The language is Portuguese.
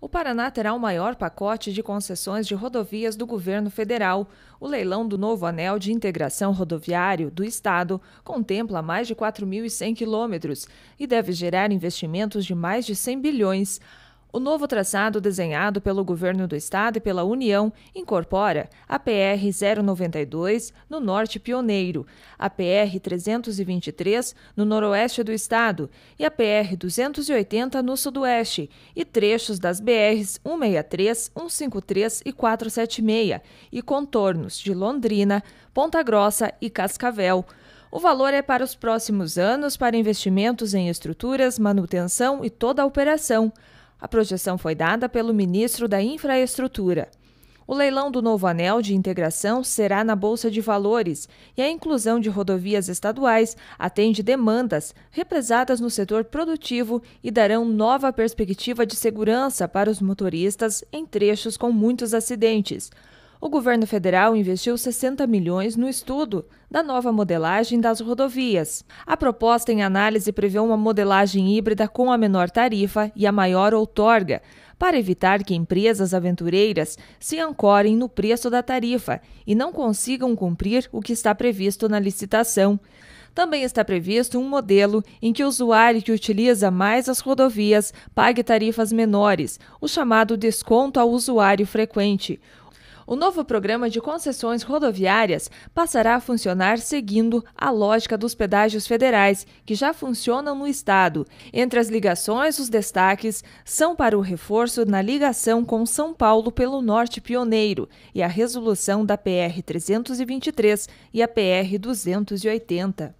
o Paraná terá o maior pacote de concessões de rodovias do governo federal. O leilão do novo anel de integração rodoviário do Estado contempla mais de 4.100 quilômetros e deve gerar investimentos de mais de 100 bilhões. O novo traçado desenhado pelo governo do estado e pela União incorpora a PR 092 no norte pioneiro, a PR 323 no noroeste do estado e a PR 280 no sudoeste, e trechos das BRs 163, 153 e 476 e contornos de Londrina, Ponta Grossa e Cascavel. O valor é para os próximos anos para investimentos em estruturas, manutenção e toda a operação. A projeção foi dada pelo ministro da Infraestrutura. O leilão do novo anel de integração será na Bolsa de Valores e a inclusão de rodovias estaduais atende demandas represadas no setor produtivo e darão nova perspectiva de segurança para os motoristas em trechos com muitos acidentes. O governo federal investiu 60 milhões no estudo da nova modelagem das rodovias. A proposta em análise prevê uma modelagem híbrida com a menor tarifa e a maior outorga, para evitar que empresas aventureiras se ancorem no preço da tarifa e não consigam cumprir o que está previsto na licitação. Também está previsto um modelo em que o usuário que utiliza mais as rodovias pague tarifas menores, o chamado desconto ao usuário frequente. O novo programa de concessões rodoviárias passará a funcionar seguindo a lógica dos pedágios federais, que já funcionam no Estado. Entre as ligações, os destaques são para o reforço na ligação com São Paulo pelo Norte Pioneiro e a resolução da PR 323 e a PR 280.